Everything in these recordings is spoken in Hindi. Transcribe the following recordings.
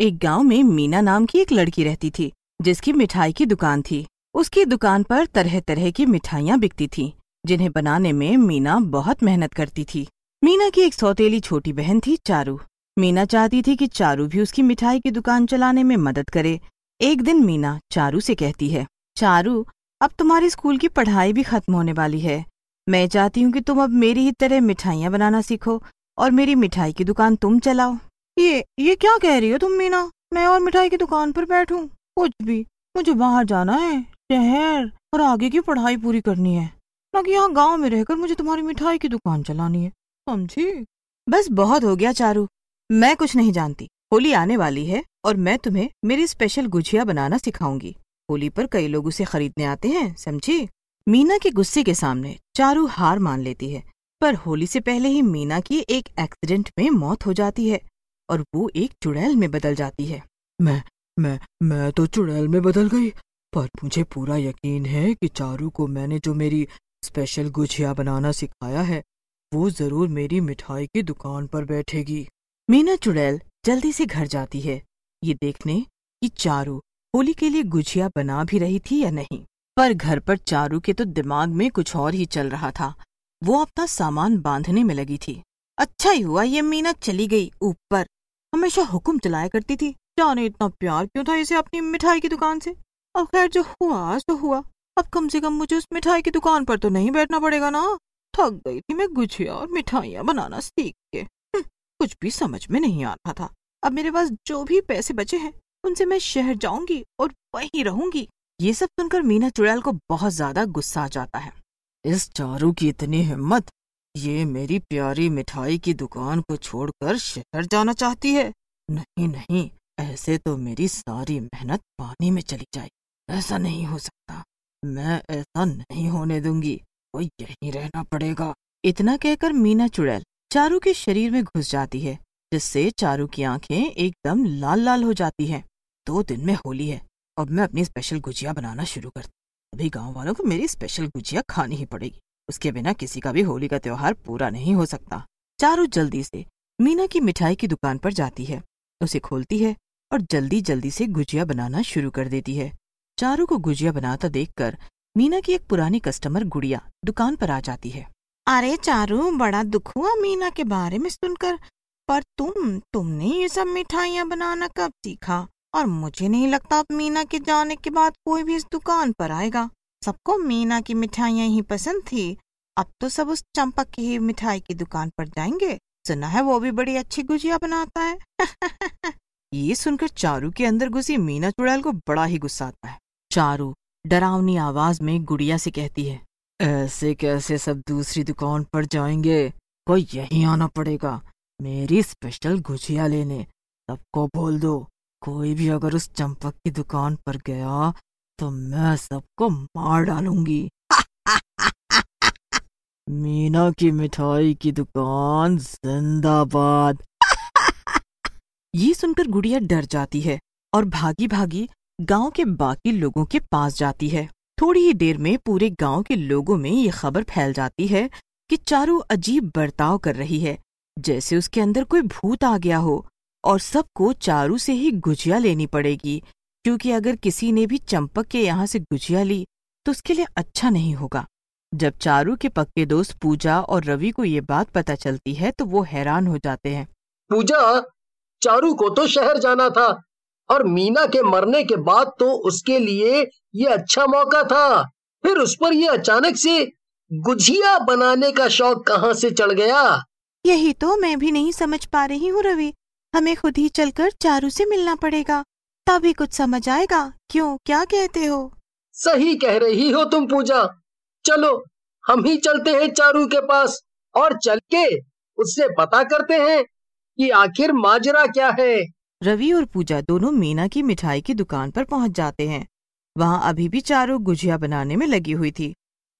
एक गांव में मीना नाम की एक लड़की रहती थी जिसकी मिठाई की दुकान थी उसकी दुकान पर तरह तरह की मिठाइयाँ बिकती थीं जिन्हें बनाने में मीना बहुत मेहनत करती थी मीना की एक सौतेली छोटी बहन थी चारू मीना चाहती थी कि चारू भी उसकी मिठाई की दुकान चलाने में मदद करे एक दिन मीना चारू से कहती है चारू अब तुम्हारी स्कूल की पढ़ाई भी खत्म होने वाली है मैं चाहती हूँ कि तुम अब मेरी ही तरह मिठाइयाँ बनाना सीखो और मेरी मिठाई की दुकान तुम चलाओ ये ये क्या कह रही हो तुम मीना मैं और मिठाई की दुकान पर बैठूं कुछ भी मुझे बाहर जाना है शहर और आगे की पढ़ाई पूरी करनी है ना कि यहाँ गाँव में रहकर मुझे तुम्हारी मिठाई की दुकान चलानी है समझी बस बहुत हो गया चारू मैं कुछ नहीं जानती होली आने वाली है और मैं तुम्हें मेरी स्पेशल गुजिया बनाना सिखाऊंगी होली पर कई लोग उसे खरीदने आते हैं समझी मीना के गुस्से के सामने चारू हार मान लेती है पर होली से पहले ही मीना की एक एक्सीडेंट में मौत हो जाती है और वो एक चुड़ैल में बदल जाती है मैं मैं मैं तो चुड़ैल में बदल गई पर मुझे पूरा यकीन है कि चारू को मैंने जो मेरी स्पेशल गुजिया बनाना सिखाया है वो जरूर मेरी मिठाई की दुकान पर बैठेगी मीना चुड़ैल जल्दी से घर जाती है ये देखने कि चारू होली के लिए गुजिया बना भी रही थी या नहीं पर घर पर चारू के तो दिमाग में कुछ और ही चल रहा था वो अपना सामान बांधने में लगी थी अच्छा ही हुआ ये मीना चली गई ऊपर हमेशा हुक्म चलाया करती थी जाने इतना प्यार क्यों था इसे अपनी मिठाई की दुकान से अब खैर जो हुआ सो हुआ अब कम से कम मुझे उस मिठाई की दुकान पर तो नहीं बैठना पड़ेगा ना थक गई थी मैं गुजिया और मिठाइयाँ बनाना सीख के हम्म, कुछ भी समझ में नहीं आ रहा था अब मेरे पास जो भी पैसे बचे हैं उनसे मैं शहर जाऊंगी और वहीं रहूंगी ये सब सुनकर मीना चुड़ैल को बहुत ज्यादा गुस्सा आ जाता है इस चारू की इतनी हिम्मत ये मेरी प्यारी मिठाई की दुकान को छोड़कर शहर जाना चाहती है नहीं नहीं ऐसे तो मेरी सारी मेहनत पानी में चली जाएगी ऐसा नहीं हो सकता मैं ऐसा नहीं होने दूंगी वो यहीं रहना पड़ेगा इतना कहकर मीना चुड़ैल चारू के शरीर में घुस जाती है जिससे चारू की आंखें एकदम लाल लाल हो जाती हैं। दो दिन में होली है अब मैं अपनी स्पेशल गुजिया बनाना शुरू करती सभी गांव वालों को मेरी स्पेशल गुजिया खानी ही पड़ेगी उसके बिना किसी का भी होली का त्योहार पूरा नहीं हो सकता चारू जल्दी से मीना की मिठाई की दुकान पर जाती है उसे खोलती है और जल्दी जल्दी से गुजिया बनाना शुरू कर देती है चारू को गुजिया बनाता देखकर मीना की एक पुरानी कस्टमर गुड़िया दुकान पर आ जाती है अरे चारू बड़ा दुख हुआ मीना के बारे में सुनकर पर तुम तुमने ये सब मिठाइयाँ बनाना कब सीखा और मुझे नहीं लगता अब मीना के जाने के बाद कोई भी इस दुकान पर आएगा सबको मीना की मिठाइयाँ ही पसंद थी अब तो सब उस चंपक की ही मिठाई की दुकान पर जाएंगे सुना है वो भी बड़ी अच्छी गुजिया बनाता है ये सुनकर चारू के अंदर घुसी मीना चुड़ैल को बड़ा ही गुस्सा आता है चारू डरावनी आवाज में गुड़िया से कहती है ऐसे कैसे सब दूसरी दुकान पर जाएंगे कोई यही आना पड़ेगा मेरी स्पेशल गुजिया लेने सबको बोल दो कोई भी अगर उस चंपक की दुकान पर गया तो मैं सबको मार डालूंगी मीना की मिठाई की दुकान जिंदाबाद ये सुनकर गुड़िया डर जाती है और भागी भागी गांव के बाकी लोगों के पास जाती है थोड़ी ही देर में पूरे गांव के लोगों में ये खबर फैल जाती है कि चारू अजीब बर्ताव कर रही है जैसे उसके अंदर कोई भूत आ गया हो और सबको चारू से ही गुजिया लेनी पड़ेगी क्योंकि अगर किसी ने भी चंपक के यहाँ से गुजिया ली तो उसके लिए अच्छा नहीं होगा जब चारू के पक्के दोस्त पूजा और रवि को ये बात पता चलती है तो वो हैरान हो जाते हैं पूजा चारू को तो शहर जाना था और मीना के मरने के बाद तो उसके लिए ये अच्छा मौका था फिर उस पर ये अचानक से गुजिया बनाने का शौक कहाँ से चढ़ गया यही तो मैं भी नहीं समझ पा रही हूँ रवि हमें खुद ही चलकर चारू से मिलना पड़ेगा तभी कुछ समझ आएगा क्यों क्या कहते हो सही कह रही हो तुम पूजा चलो हम ही चलते हैं चारू के पास और चल के उससे पता करते हैं कि आखिर माजरा क्या है रवि और पूजा दोनों मीना की मिठाई की दुकान पर पहुंच जाते हैं वहां अभी भी चारू गुजिया बनाने में लगी हुई थी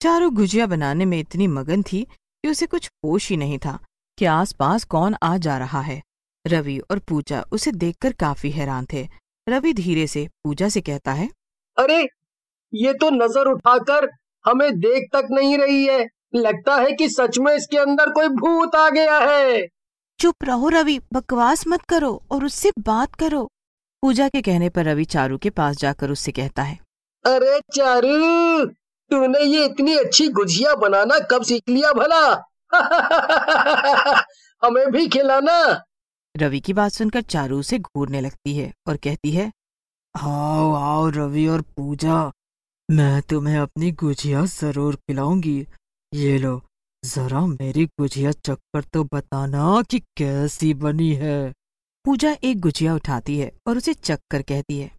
चारू गुजिया बनाने में इतनी मगन थी कि उसे कुछ होश ही नहीं था कि आसपास कौन आ जा रहा है रवि और पूजा उसे देखकर काफी हैरान थे रवि धीरे से पूजा से कहता है अरे ये तो नजर उठाकर हमें देख तक नहीं रही है लगता है कि सच में इसके अंदर कोई भूत आ गया है चुप रहो रवि बकवास मत करो और उससे बात करो पूजा के कहने पर रवि चारू के पास जाकर उससे कहता है अरे चारू तूने ये इतनी अच्छी गुजिया बनाना कब सीख लिया भला हमें भी खिलाना रवि की बात सुनकर चारू उसे घूरने लगती है और कहती है आओ आओ रवि और पूजा मैं तुम्हें अपनी गुजिया जरूर खिलाऊंगी ये लो जरा मेरी गुजिया चक्कर तो बताना कि कैसी बनी है पूजा एक गुजिया उठाती है और उसे चक्कर कहती है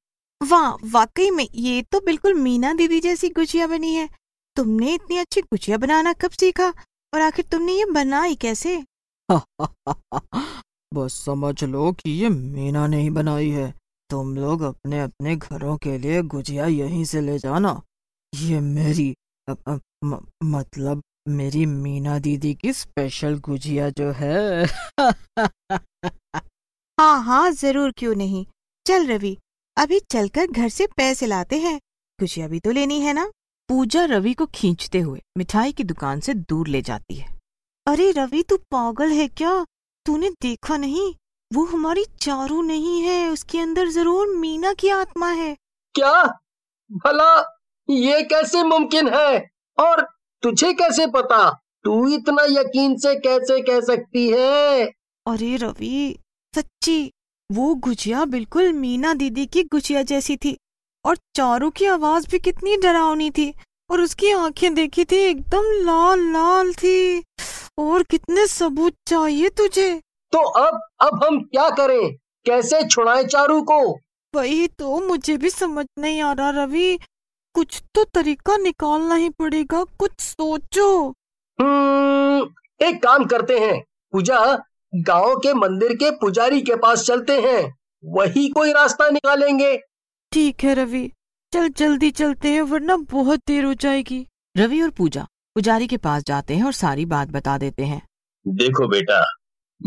वाह वाकई में ये तो बिल्कुल मीना दीदी जैसी गुजिया बनी है तुमने इतनी अच्छी गुजिया बनाना कब सीखा और आखिर तुमने ये बनाई कैसे बस समझ लो कि ये मीना ने ही बनाई है तुम लोग अपने अपने घरों के लिए गुजिया यहीं से ले जाना ये मेरी अ, अ, म, मतलब मेरी मीना दीदी की स्पेशल गुजिया जो है हाँ हाँ जरूर क्यों नहीं चल रवि अभी चलकर घर से पैसे लाते हैं गुजिया भी तो लेनी है ना पूजा रवि को खींचते हुए मिठाई की दुकान से दूर ले जाती है अरे रवि तू पागल है क्या तूने देखा नहीं वो हमारी चारू नहीं है उसके अंदर जरूर मीना की आत्मा है क्या भला ये कैसे मुमकिन है और तुझे कैसे पता तू इतना यकीन से कैसे कह सकती है अरे रवि सच्ची वो गुजिया बिल्कुल मीना दीदी की गुजिया जैसी थी और चारू की आवाज भी कितनी डरावनी थी और उसकी आंखें देखी थी एकदम लाल लाल थी और कितने सबूत चाहिए तुझे तो अब अब हम क्या करें कैसे छुड़ाए चारू को वही तो मुझे भी समझ नहीं आ रहा रवि कुछ तो तरीका निकालना ही पड़ेगा कुछ सोचो हम्म, एक काम करते हैं पूजा गांव के मंदिर के पुजारी के पास चलते हैं वही कोई रास्ता निकालेंगे ठीक है रवि चल जल्दी चलते हैं वरना बहुत देर हो जाएगी रवि और पूजा पुजारी के पास जाते हैं और सारी बात बता देते हैं देखो बेटा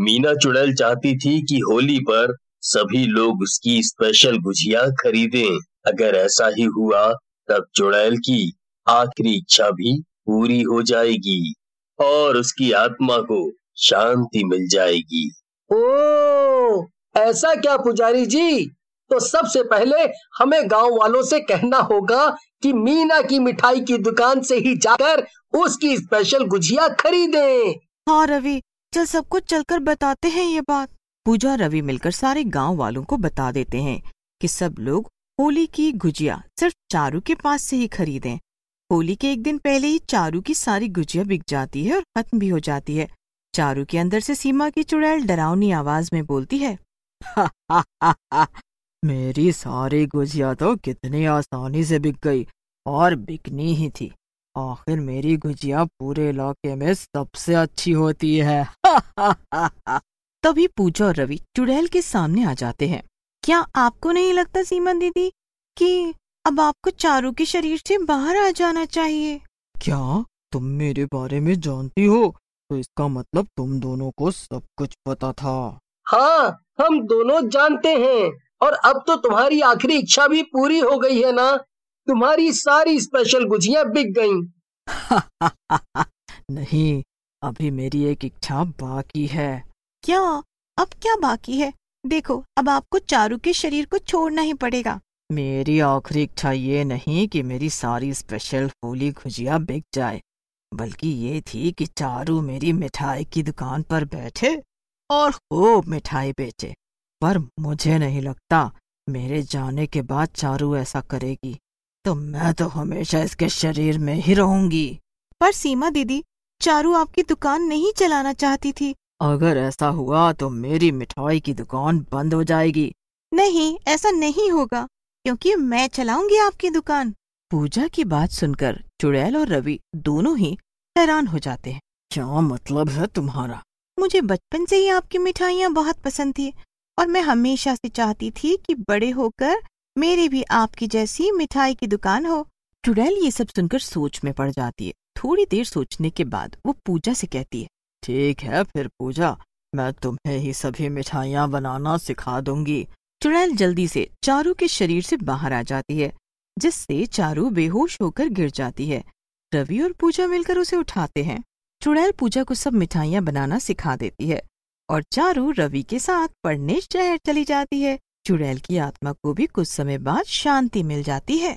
मीना चुड़ैल चाहती थी कि होली पर सभी लोग उसकी स्पेशल गुजिया खरीदें अगर ऐसा ही हुआ तब चुड़ैल की आखिरी इच्छा भी पूरी हो जाएगी और उसकी आत्मा को शांति मिल जाएगी ओ ऐसा क्या पुजारी जी तो सबसे पहले हमें गांव वालों से कहना होगा कि मीना की मिठाई की दुकान से ही जाकर उसकी स्पेशल गुजिया खरीदे हाँ रवि चल सब चल चलकर बताते हैं ये बात पूजा रवि मिलकर सारे गांव वालों को बता देते हैं कि सब लोग होली की गुजिया सिर्फ चारू के पास से ही खरीदें होली के एक दिन पहले ही चारू की सारी गुजिया बिक जाती है और खत्म भी हो जाती है चारू के अंदर से सीमा की चुड़ैल डरावनी आवाज में बोलती है हा, हा, हा, मेरी सारी गुजिया तो कितनी आसानी से बिक गई और बिकनी ही थी आखिर मेरी गुजिया पूरे इलाके में सबसे अच्छी होती है तभी पूजा और रवि चुड़ैल के सामने आ जाते हैं क्या आपको नहीं लगता सीमन दीदी कि अब आपको चारू के शरीर से बाहर आ जाना चाहिए क्या तुम मेरे बारे में जानती हो तो इसका मतलब तुम दोनों को सब कुछ पता था हाँ हम दोनों जानते हैं और अब तो तुम्हारी आखिरी इच्छा भी पूरी हो गई है ना तुम्हारी सारी स्पेशल गुजिया बिक गईं। नहीं अभी मेरी एक इच्छा बाकी है क्या अब क्या बाकी है देखो अब आपको चारू के शरीर को छोड़ना ही पड़ेगा मेरी आखिरी इच्छा ये नहीं कि मेरी सारी स्पेशल होली गुजिया बिक जाए बल्कि ये थी कि चारू मेरी मिठाई की दुकान पर बैठे और खूब मिठाई बेचे पर मुझे नहीं लगता मेरे जाने के बाद चारू ऐसा करेगी तो मैं तो हमेशा इसके शरीर में ही रहूंगी पर सीमा दीदी चारू आपकी दुकान नहीं चलाना चाहती थी अगर ऐसा हुआ तो मेरी मिठाई की दुकान बंद हो जाएगी नहीं ऐसा नहीं होगा क्योंकि मैं चलाऊंगी आपकी दुकान पूजा की बात सुनकर चुड़ैल और रवि दोनों ही हैरान हो जाते हैं क्या मतलब है तुम्हारा मुझे बचपन से ही आपकी मिठाइयाँ बहुत पसंद थी और मैं हमेशा से चाहती थी कि बड़े होकर मेरी भी आपकी जैसी मिठाई की दुकान हो टुडेल ये सब सुनकर सोच में पड़ जाती है थोड़ी देर सोचने के बाद वो पूजा से कहती है ठीक है फिर पूजा मैं तुम्हें ही सभी मिठाइयाँ बनाना सिखा दूंगी चुड़ैल जल्दी से चारू के शरीर से बाहर आ जाती है जिससे चारू बेहोश होकर गिर जाती है रवि और पूजा मिलकर उसे उठाते हैं चुड़ैल पूजा को सब मिठाइयाँ बनाना सिखा देती है और चारू रवि के साथ पढ़ने शहर चली जाती है चुड़ैल की आत्मा को भी कुछ समय बाद शांति मिल जाती है